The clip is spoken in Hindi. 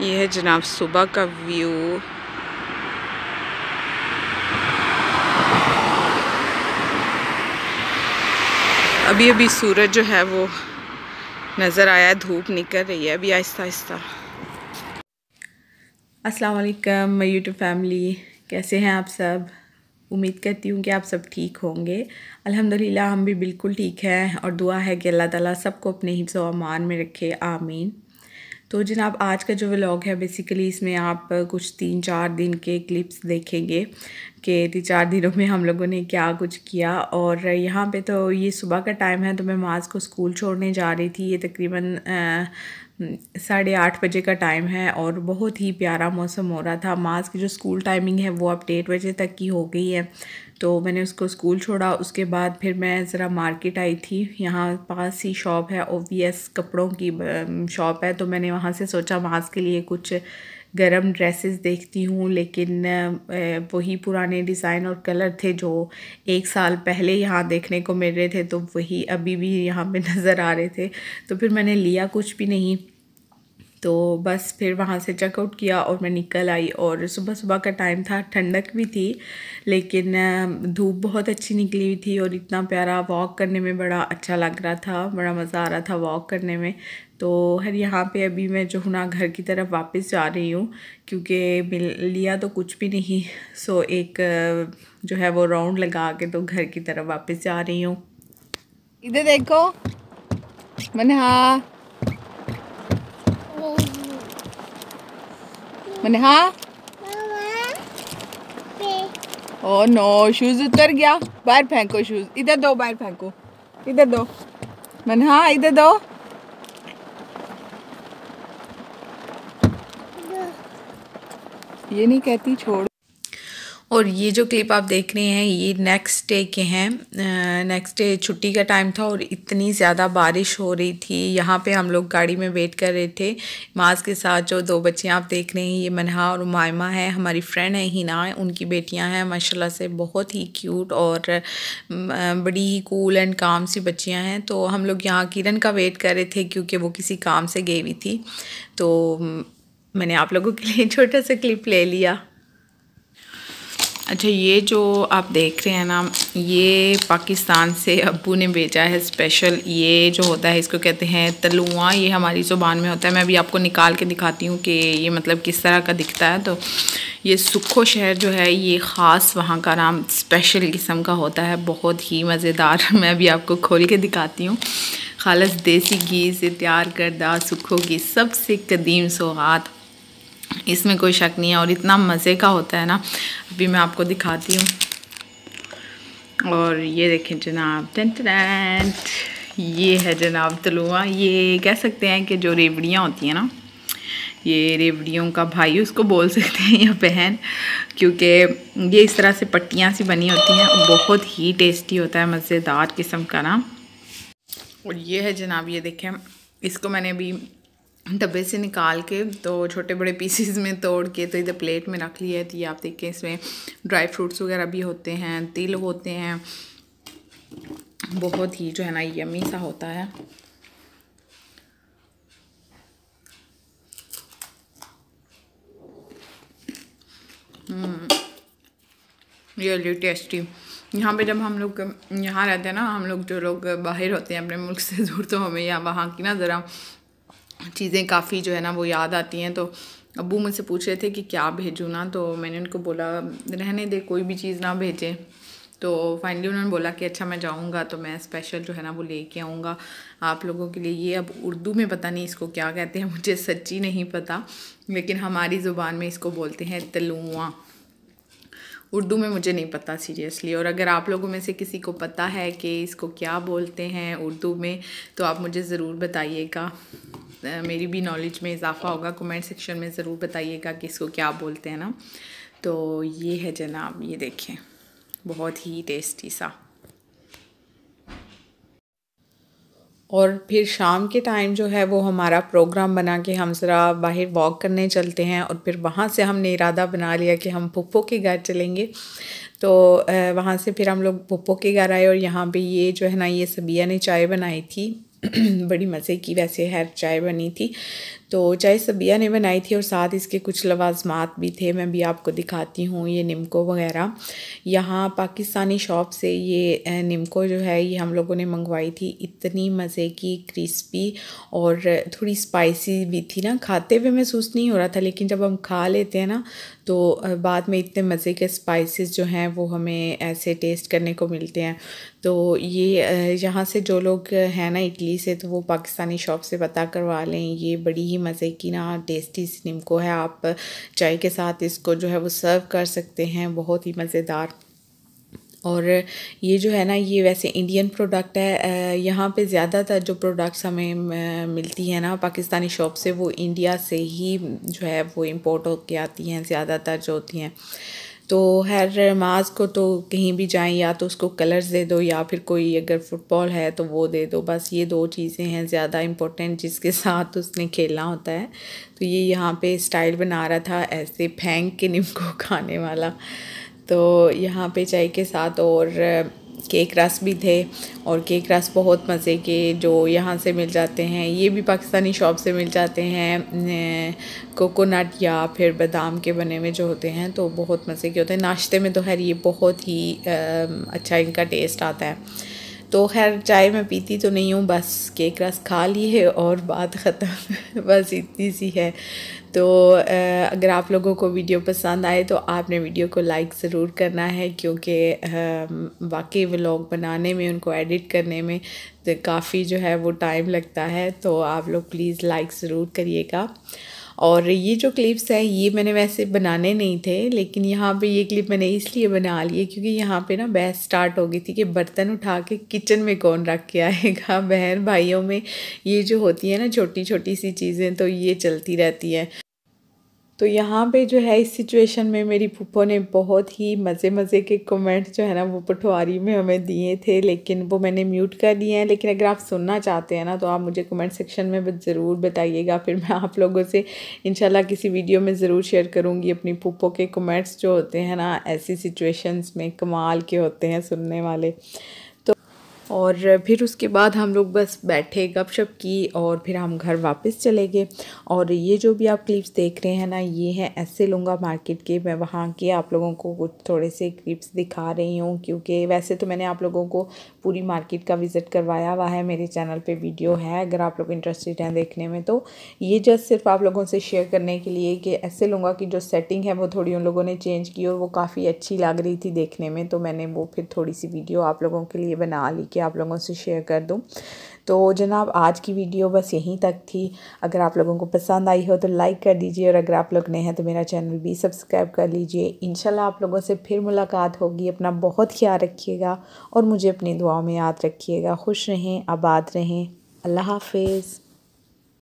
ये है जनाब सुबह का व्यू अभी अभी सूरज जो है वो नज़र आया धूप निकल रही है अभी आहिस्ता आहिस्ता अस्सलाम वालेकुम मई यूट्यूब फैमिली कैसे हैं आप सब उम्मीद करती हूँ कि आप सब ठीक होंगे अल्हम्दुलिल्लाह हम भी बिल्कुल ठीक हैं और दुआ है कि अल्लाह ताला सबको अपने हिफ्ज़ अमान में रखे आमीन तो जनाब आज का जो व्लॉग है बेसिकली इसमें आप कुछ तीन चार दिन के क्लिप्स देखेंगे कि तीन चार दिनों में हम लोगों ने क्या कुछ किया और यहाँ पे तो ये सुबह का टाइम है तो मैं माज को स्कूल छोड़ने जा रही थी ये तकरीबन साढ़े आठ बजे का टाइम है और बहुत ही प्यारा मौसम हो रहा था माज की जो स्कूल टाइमिंग है वो अब डेढ़ बजे तक की हो गई है तो मैंने उसको स्कूल छोड़ा उसके बाद फिर मैं ज़रा मार्केट आई थी यहाँ पास ही शॉप है ओ कपड़ों की शॉप है तो मैंने वहाँ से सोचा माज के लिए कुछ गर्म ड्रेसेस देखती हूँ लेकिन वही पुराने डिज़ाइन और कलर थे जो एक साल पहले यहाँ देखने को मिल रहे थे तो वही अभी भी यहाँ पे नज़र आ रहे थे तो फिर मैंने लिया कुछ भी नहीं तो बस फिर वहाँ से चेकआउट किया और मैं निकल आई और सुबह सुबह का टाइम था ठंडक भी थी लेकिन धूप बहुत अच्छी निकली हुई थी और इतना प्यारा वॉक करने में बड़ा अच्छा लग रहा था बड़ा मज़ा आ रहा था वॉक करने में तो हर यहाँ पे अभी मैं जो हूँ ना घर की तरफ वापस जा रही हूँ क्योंकि मिल लिया तो कुछ भी नहीं सो एक जो है वो राउंड लगा के तो घर की तरफ वापस जा रही हूँ इधर देखो मैंने हाँ मैंने हाँ ओ नो शूज उतर गया बाहर फेंको शूज इधर दो बाहर फेंको इधर दो मैंने हाँ इधर दो ये नहीं कहती छोड़ और ये जो क्लिप आप देख रहे हैं ये नेक्स्ट डे के हैं नेक्स्ट डे छुट्टी का टाइम था और इतनी ज़्यादा बारिश हो रही थी यहाँ पे हम लोग गाड़ी में वेट कर रहे थे माज के साथ जो दो बच्चियाँ आप देख रहे हैं ये मनहा और मायमा है हमारी फ्रेंड है हिना उनकी बेटियाँ हैं माशाल्लाह से बहुत ही क्यूट और बड़ी ही कूल एंड काम सी बच्चियाँ हैं तो हम लोग यहाँ किरण का वेट कर रहे थे क्योंकि वो किसी काम से गई हुई थी तो मैंने आप लोगों के लिए छोटा सा क्लिप ले लिया अच्छा ये जो आप देख रहे हैं ना ये पाकिस्तान से अबू ने भेजा है स्पेशल ये जो होता है इसको कहते हैं तलुआ ये हमारी ज़ुबान में होता है मैं अभी आपको निकाल के दिखाती हूँ कि ये मतलब किस तरह का दिखता है तो ये सुखो शहर जो है ये ख़ास वहाँ का नाम स्पेशल किस्म का होता है बहुत ही मज़ेदार मैं अभी आपको खोल के दिखाती हूँ खालस देसी घी से तैयार करदा सुखो की सबसे कदीम सौगात इसमें कोई शक नहीं है और इतना मज़े का होता है ना अभी मैं आपको दिखाती हूँ और ये देखें जनाब टेंट ये है जनाब तलुआ ये कह सकते हैं कि जो रेवड़ियाँ होती हैं ना ये रेवड़ियों का भाई उसको बोल सकते हैं या बहन क्योंकि ये इस तरह से पट्टियाँ सी बनी होती हैं बहुत ही टेस्टी होता है मज़ेदार किस्म का ना और ये है जनाब ये देखें इसको मैंने अभी डब्बे से निकाल के तो छोटे बड़े पीसीज में तोड़ के तो इधर प्लेट में रख लिया है तो ये आप देखें इसमें ड्राई फ्रूट्स वगैरह भी होते हैं तिल होते हैं बहुत ही जो है ना यमी सा होता है रियली हम्म, टेस्टी यहाँ पे जब हम लोग यहाँ रहते हैं ना हम लोग जो लोग बाहर होते हैं अपने मुल्क से दूर तो हमें या वहाँ की ना ज़रा चीज़ें काफ़ी जो है ना वो याद आती हैं तो अबू मुझसे पूछ रहे थे कि क्या भेजूँ ना तो मैंने उनको बोला रहने दे कोई भी चीज़ ना भेजें तो फाइनली उन्होंने बोला कि अच्छा मैं जाऊँगा तो मैं स्पेशल जो है ना वो लेके आऊँगा आप लोगों के लिए ये अब उर्दू में पता नहीं इसको क्या कहते हैं मुझे सच्ची नहीं पता लेकिन हमारी ज़ुबान में इसको बोलते हैं तलुआ उर्दू में मुझे नहीं पता सीरियसली और अगर आप लोगों में से किसी को पता है कि इसको क्या बोलते हैं उर्दू में तो आप मुझे ज़रूर बताइएगा मेरी भी नॉलेज में इजाफ़ा होगा कमेंट सेक्शन में ज़रूर बताइएगा कि इसको क्या बोलते हैं ना तो ये है जनाब ये देखें बहुत ही टेस्टी सा और फिर शाम के टाइम जो है वो हमारा प्रोग्राम बना के हम ज़रा बाहर वॉक करने चलते हैं और फिर वहाँ से हमने इरादा बना लिया कि हम पुप्पो के घर चलेंगे तो वहाँ से फिर हम लोग पुप्पो के घर आए और यहाँ पे ये जो है ना ये सबिया ने चाय बनाई थी बड़ी मज़े की वैसे हर चाय बनी थी तो चाय सबिया ने बनाई थी और साथ इसके कुछ लवाजमात भी थे मैं भी आपको दिखाती हूँ ये निमको वगैरह यहाँ पाकिस्तानी शॉप से ये निमको जो है ये हम लोगों ने मंगवाई थी इतनी मज़े की क्रिस्पी और थोड़ी स्पाइसी भी थी ना खाते हुए महसूस नहीं हो रहा था लेकिन जब हम खा लेते हैं ना तो बाद में इतने मज़े के स्पाइसिस जो हैं वो हमें ऐसे टेस्ट करने को मिलते हैं तो ये यहाँ से जो लोग हैं ना इटली से तो वो पाकिस्तानी शॉप से पता करवा लें ये बड़ी ही मज़े की ना टेस्टी सी निम्को है आप चाय के साथ इसको जो है वो सर्व कर सकते हैं बहुत ही मज़ेदार और ये जो है ना ये वैसे इंडियन प्रोडक्ट है यहाँ पे ज़्यादातर जो प्रोडक्ट्स हमें मिलती हैं ना पाकिस्तानी शॉप से वो इंडिया से ही जो है वो इम्पोर्ट होके आती हैं ज़्यादातर जो होती हैं तो हर माज को तो कहीं भी जाएं या तो उसको कलर्स दे दो या फिर कोई अगर फुटबॉल है तो वो दे दो बस ये दो चीज़ें हैं ज़्यादा इम्पोर्टेंट जिसके साथ उसने खेलना होता है तो ये यहाँ पे स्टाइल बना रहा था ऐसे फेंक के निम्को खाने वाला तो यहाँ पे चाय के साथ और केक रस भी थे और केक रस बहुत मज़े के जो यहाँ से मिल जाते हैं ये भी पाकिस्तानी शॉप से मिल जाते हैं कोकोनट या फिर बादाम के बने हुए जो होते हैं तो बहुत मज़े के होते हैं नाश्ते में तो खैर ये बहुत ही अच्छा इनका टेस्ट आता है तो खैर चाय मैं पीती तो नहीं हूँ बस केक रस खा ली है और बात ख़त्म बस इतनी सी है तो अगर आप लोगों को वीडियो पसंद आए तो आपने वीडियो को लाइक ज़रूर करना है क्योंकि वाकई व्लॉग बनाने में उनको एडिट करने में काफ़ी जो है वो टाइम लगता है तो आप लोग प्लीज़ लाइक ज़रूर करिएगा और ये जो क्लिप्स है ये मैंने वैसे बनाने नहीं थे लेकिन यहाँ पे ये क्लिप मैंने इसलिए बना लिए क्योंकि यहाँ पे ना बहस स्टार्ट हो गई थी कि बर्तन उठा के किचन में कौन रख के आएगा बहन भाइयों में ये जो होती है ना छोटी छोटी सी चीज़ें तो ये चलती रहती है तो यहाँ पे जो है इस सिचुएशन में मेरी पुप्पो ने बहुत ही मज़े मज़े के कमेंट जो है ना वो पटवारी में हमें दिए थे लेकिन वो मैंने म्यूट कर दिए हैं लेकिन अगर आप सुनना चाहते हैं ना तो आप मुझे कमेंट सेक्शन में ज़रूर बताइएगा फिर मैं आप लोगों से इंशाल्लाह किसी वीडियो में ज़रूर शेयर करूँगी अपनी पुप्पो के कमेंट्स जो होते हैं ना ऐसी सिचुएशंस में कमाल के होते हैं सुनने वाले और फिर उसके बाद हम लोग बस बैठे गपशप की और फिर हम घर वापस चले गए और ये जो भी आप क्लिप्स देख रहे हैं ना ये हैं ऐसे लूँगा मार्केट के मैं वहाँ के आप लोगों को कुछ थोड़े से क्लिप्स दिखा रही हूँ क्योंकि वैसे तो मैंने आप लोगों को पूरी मार्केट का विज़िट करवाया हुआ है मेरे चैनल पर वीडियो है अगर आप लोग इंटरेस्टेड हैं देखने में तो ये जस्ट सिर्फ आप लोगों से शेयर करने के लिए कि ऐसे लूँगा कि जो सेटिंग है वो थोड़ी उन लोगों ने चेंज की और वो काफ़ी अच्छी लग रही थी देखने में तो मैंने वो फिर थोड़ी सी वीडियो आप लोगों के लिए बना ली क्या आप लोगों से शेयर कर दूँ तो जनाब आज की वीडियो बस यहीं तक थी अगर आप लोगों को पसंद आई हो तो लाइक कर दीजिए और अगर आप लोग नए हैं तो मेरा चैनल भी सब्सक्राइब कर लीजिए इन आप लोगों से फिर मुलाकात होगी अपना बहुत ख्याल रखिएगा और मुझे अपनी दुआओं में याद रखिएगा खुश रहें आबाद रहें अल्लाह हाफिज़